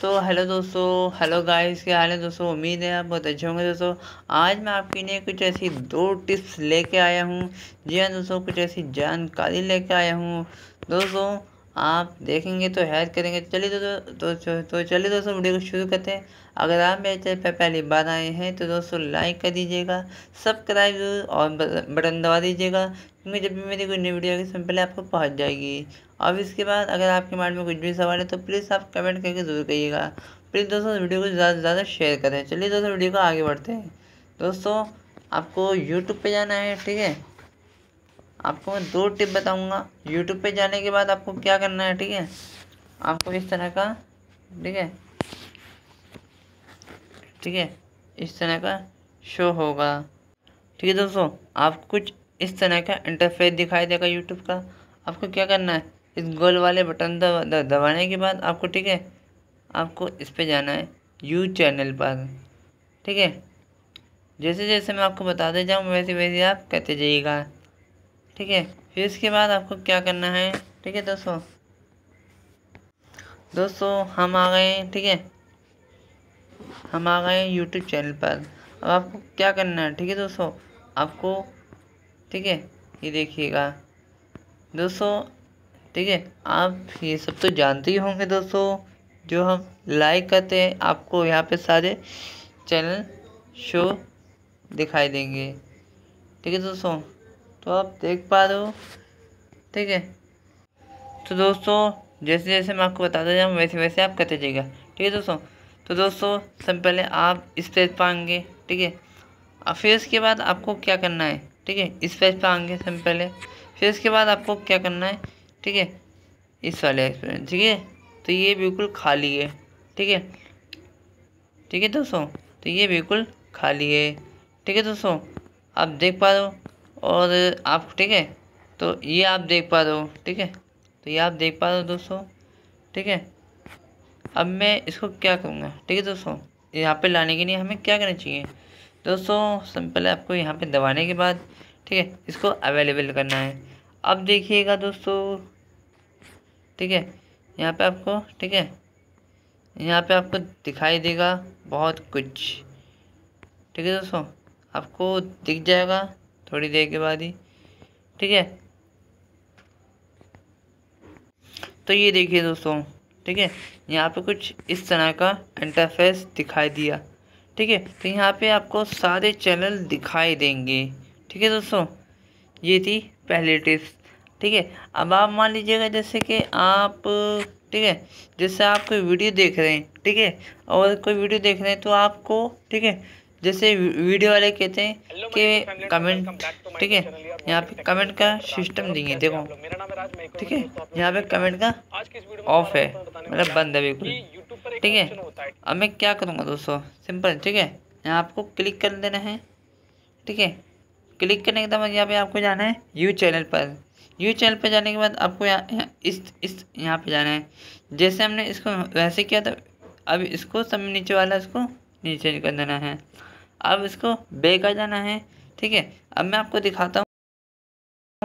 तो हेलो दोस्तों hello guys क्या हाल है दोस्तों उम्मीद है आप बहुत अच्छे होंगे दोस्तों आज मैं आपके लिए कुछ ऐसी दो टिप्स लेके आया हूँ जी हाँ दोस्तों कुछ ऐसी जानकारी लेके आया हूँ दोस्तों आप देखेंगे तो हैरान करेंगे चलिए दोस्तों तो, तो, तो चलिए दोस्तों वीडियो को शुरू करते हैं अगर आप मेरे चैनल पर पहली बार आए हैं तो दोस्तों लाइक कर दीजिएगा सब्सक्राइब और बटन दबा दीजिएगा क्योंकि जब भी मेरी कोई नई वीडियो आएगी उसमें पहले आपको पहुंच जाएगी अब इसके बाद अगर आपके माइंड में कुछ भी सवाल है तो प्लीज़ आप कमेंट करके ज़रूर करिएगा प्लीज़ दोस्तों वीडियो को ज़्यादा से ज़्यादा शेयर करें चलिए दोस्तों वीडियो को आगे बढ़ते हैं दोस्तों आपको यूट्यूब पर जाना है ठीक है आपको मैं दो टिप बताऊंगा यूट्यूब पे जाने के बाद आपको क्या करना है ठीक है आपको इस तरह का ठीक है ठीक है इस तरह का शो होगा ठीक है दोस्तों आप कुछ इस तरह का इंटरफेस दिखाई देगा यूट्यूब का आपको क्या करना है इस गोल वाले बटन दब, दब, दबाने के बाद आपको ठीक है आपको इस पर जाना है यू चैनल पर ठीक है जैसे जैसे मैं आपको बताते जाऊँ वैसे वैसे आप कहते जाइएगा ठीक है फिर इसके बाद आपको क्या करना है ठीक है दोस्तों दोस्तों हम आ गए हैं ठीक है हम आ गए हैं यूट्यूब चैनल पर अब आपको क्या करना है ठीक है दोस्तों आपको ठीक है ये देखिएगा दोस्तों ठीक है आप ये सब तो जानते ही होंगे दोस्तों जो हम लाइक करते हैं आपको यहाँ पे सारे चैनल शो दिखाई देंगे ठीक है दोस्तों तो आप देख पा रहे हो ठीक है तो दोस्तों जैसे जैसे मैं आपको बताता जाऊँ वैसे वैसे आप करते जाइएगा ठीक है दोस्तों तो दोस्तों सबसे पहले आप इस पेज पाएंगे ठीक है और फिर उसके बाद आपको क्या करना है ठीक है इस पेज पर आएंगे हम पहले फिर इसके बाद आपको क्या करना है ठीक है इस वाले एक्सपेरियंस ठीक है तो ये बिल्कुल खाली है ठीक है ठीक है दोस्तों तो ये बिल्कुल खाली है ठीक है दोस्तों आप देख पा रहे हो और आप ठीक है तो ये आप देख पा रहे हो ठीक है तो ये आप देख पा रहे हो दोस्तों ठीक है अब मैं इसको क्या करूँगा ठीक है दोस्तों यहाँ पे लाने के लिए हमें क्या करना चाहिए दोस्तों सिंपल है आपको यहाँ पे दबाने के बाद ठीक है इसको अवेलेबल करना है अब देखिएगा दोस्तों ठीक है यहाँ पे आपको ठीक है यहाँ पे आपको दिखाई देगा बहुत कुछ ठीक है दोस्तों आपको दिख जाएगा थोड़ी देर के बाद ही ठीक है तो ये देखिए दोस्तों ठीक है यहाँ पे कुछ इस तरह का इंटरफेस दिखाई दिया ठीक है तो यहाँ पे आपको सारे चैनल दिखाई देंगे ठीक है दोस्तों ये थी पहली टिप्स ठीक है अब आप मान लीजिएगा जैसे कि आप ठीक है जैसे आप कोई वीडियो देख रहे हैं ठीक है और कोई वीडियो देख रहे हैं तो आपको ठीक है जैसे वीडियो वाले कहते हैं कि कमेंट ठीक है यहाँ पे कमेंट का सिस्टम नहीं है देखो ठीक है यहाँ पे कमेंट का ऑफ है मतलब बंद है बिल्कुल ठीक है अब मैं क्या करूँगा दोस्तों सिंपल ठीक है यहाँ आपको क्लिक कर देना है ठीक है क्लिक करने के बाद यहाँ पे आपको जाना है यू चैनल पर यू चैनल पर जाने के बाद आपको यहाँ इस इस यहाँ पे जाना है जैसे हमने इसको वैसे किया था अब इसको सब नीचे वाला इसको नीचे कर देना है अब इसको बे जाना है ठीक है अब मैं आपको दिखाता हूँ